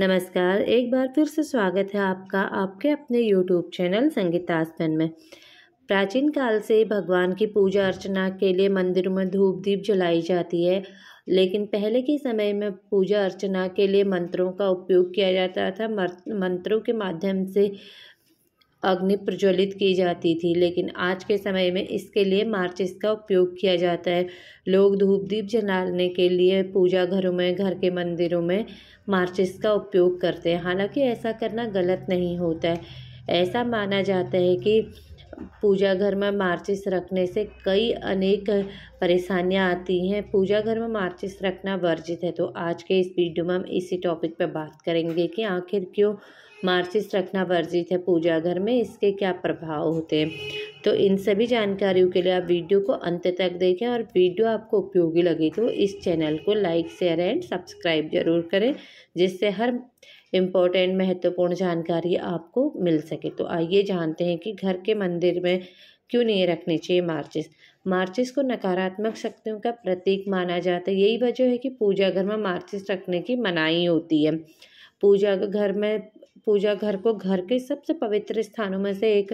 नमस्कार एक बार फिर से स्वागत है आपका आपके अपने यूट्यूब चैनल संगीतास्पन में प्राचीन काल से भगवान की पूजा अर्चना के लिए मंदिरों में धूप दीप जलाई जाती है लेकिन पहले के समय में पूजा अर्चना के लिए मंत्रों का उपयोग किया जाता था मंत्रों के माध्यम से अग्नि प्रज्वलित की जाती थी लेकिन आज के समय में इसके लिए मार्चिस का उपयोग किया जाता है लोग धूप दीप जलाने के लिए पूजा घरों में घर के मंदिरों में मार्चिस का उपयोग करते हैं हालांकि ऐसा करना गलत नहीं होता है ऐसा माना जाता है कि पूजा घर में मार्चिस रखने से कई अनेक परेशानियां आती हैं पूजा घर में मार्चिस रखना वर्जित है तो आज के इस वीडियो में हम इसी टॉपिक पर बात करेंगे कि आखिर क्यों मार्चिस रखना वर्जित है पूजा घर में इसके क्या प्रभाव होते हैं तो इन सभी जानकारियों के लिए आप वीडियो को अंत तक देखें और वीडियो आपको उपयोगी लगे तो इस चैनल को लाइक शेयर एंड सब्सक्राइब जरूर करें जिससे हर इम्पोर्टेंट महत्वपूर्ण जानकारी आपको मिल सके तो आइए जानते हैं कि घर के मंदिर में क्यों नहीं रखने चाहिए मार्चिस मार्चिस को नकारात्मक शक्तियों का प्रतीक माना जाता है यही वजह है कि पूजा घर में मार्चिस रखने की मनाही होती है पूजा घर में पूजा घर को घर के सबसे पवित्र स्थानों में से एक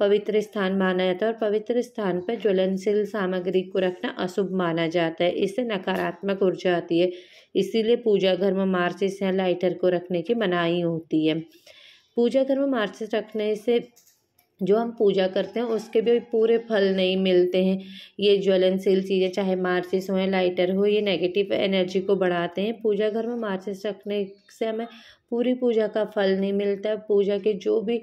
पवित्र स्थान माना जाता है और पवित्र स्थान पर ज्वलनशील सामग्री को रखना अशुभ माना जाता है इससे नकारात्मक ऊर्जा आती है इसीलिए पूजा घर में मार्चिस या लाइटर को रखने की मनाही होती है पूजा घर में मार्चिस रखने से जो हम पूजा करते हैं उसके भी पूरे फल नहीं मिलते हैं ये ज्वलनशील चीज़ें चाहे मार्चिस हो या लाइटर हो ये नेगेटिव एनर्जी को बढ़ाते हैं पूजा घर में मार्चिस रखने से हमें पूरी पूजा का फल नहीं मिलता पूजा के जो भी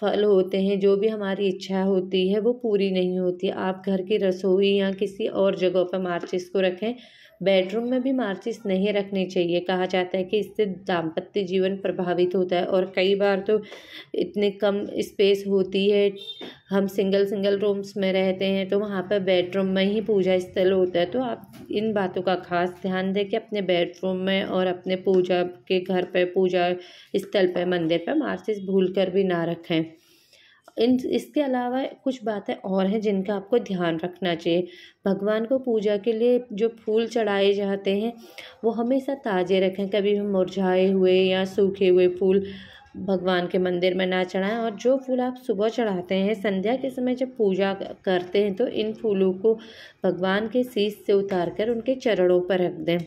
फल होते हैं जो भी हमारी इच्छा होती है वो पूरी नहीं होती आप घर की रसोई या किसी और जगह पर मार्चिस को रखें बेडरूम में भी मार्चिस नहीं रखनी चाहिए कहा जाता है कि इससे दाम्पत्य जीवन प्रभावित होता है और कई बार तो इतने कम स्पेस होती है हम सिंगल सिंगल रूम्स में रहते हैं तो वहाँ पर बेडरूम में ही पूजा स्थल होता है तो आप इन बातों का खास ध्यान दें कि अपने बेडरूम में और अपने पूजा के घर पर पूजा स्थल पर मंदिर पर मार्सिस भूल कर भी ना रखें इन इसके अलावा कुछ बातें और हैं जिनका आपको ध्यान रखना चाहिए भगवान को पूजा के लिए जो फूल चढ़ाए जाते हैं वो हमेशा ताज़े रखें कभी मुरझाए हुए या सूखे हुए फूल भगवान के मंदिर में ना चढ़ाएं और जो फूल आप सुबह चढ़ाते हैं संध्या के समय जब पूजा करते हैं तो इन फूलों को भगवान के शीश से उतार कर उनके चरणों पर रख दें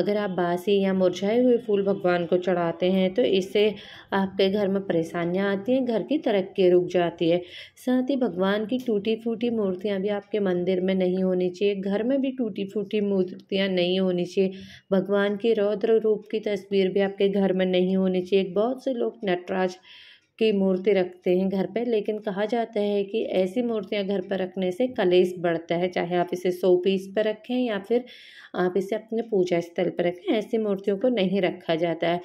अगर आप बासी या मुरझाए हुए फूल भगवान को चढ़ाते हैं तो इससे आपके घर में परेशानियाँ आती हैं घर की तरक्की रुक जाती है साथ ही भगवान की टूटी फूटी मूर्तियाँ भी आपके मंदिर में नहीं होनी चाहिए घर में भी टूटी फूटी मूर्तियाँ नहीं होनी चाहिए भगवान के रौद्र रूप की तस्वीर भी आपके घर में नहीं होनी चाहिए बहुत से लोग लोग नटराज की मूर्ति रखते हैं घर पर लेकिन कहा जाता है कि ऐसी मूर्तियां घर पर रखने से कलेस बढ़ता है चाहे आप इसे सो पीस पर रखें या फिर आप इसे अपने पूजा स्थल पर रखें ऐसी मूर्तियों को नहीं रखा जाता है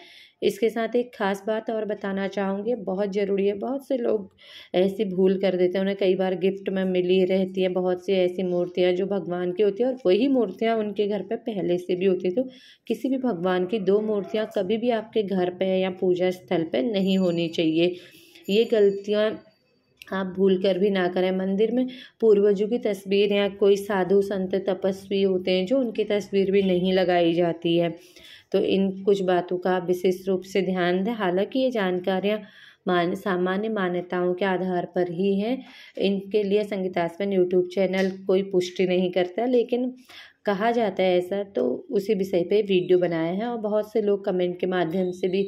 इसके साथ एक ख़ास बात और बताना चाहूँगी बहुत ज़रूरी है बहुत से लोग ऐसी भूल कर देते हैं उन्हें कई बार गिफ्ट में मिली रहती है बहुत सी ऐसी मूर्तियाँ जो भगवान की होती है और वही मूर्तियाँ उनके घर पर पहले से भी होती तो किसी भी भगवान की दो मूर्तियाँ कभी भी आपके घर पर या पूजा स्थल पर नहीं होनी चाहिए ये गलतियाँ आप भूल कर भी ना करें मंदिर में पूर्वजों की तस्वीर या कोई साधु संत तपस्वी होते हैं जो उनकी तस्वीर भी नहीं लगाई जाती है तो इन कुछ बातों का आप विशेष रूप से ध्यान दें हालांकि ये जानकारियाँ मान सामान्य मान्यताओं के आधार पर ही हैं इनके लिए संगीतास्पन यूट्यूब चैनल कोई पुष्टि नहीं करता लेकिन कहा जाता है ऐसा तो उसी विषय पे वीडियो बनाए हैं और बहुत से लोग कमेंट के माध्यम से भी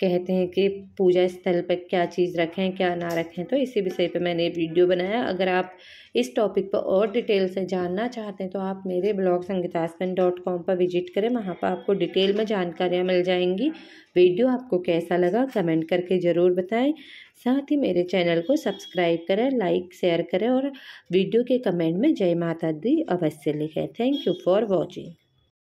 कहते हैं कि पूजा स्थल पर क्या चीज़ रखें क्या ना रखें तो इसी विषय पे मैंने वीडियो बनाया अगर आप इस टॉपिक पर और डिटेल से जानना चाहते हैं तो आप मेरे ब्लॉग संगीतास्पन डॉट कॉम पर विजिट करें वहाँ पर आपको डिटेल में जानकारियाँ मिल जाएंगी वीडियो आपको कैसा लगा कमेंट करके ज़रूर बताएँ साथ ही मेरे चैनल को सब्सक्राइब करें लाइक शेयर करें और वीडियो के कमेंट में जय माता दी अवश्य लिखें थैंक यू फॉर वॉचिंग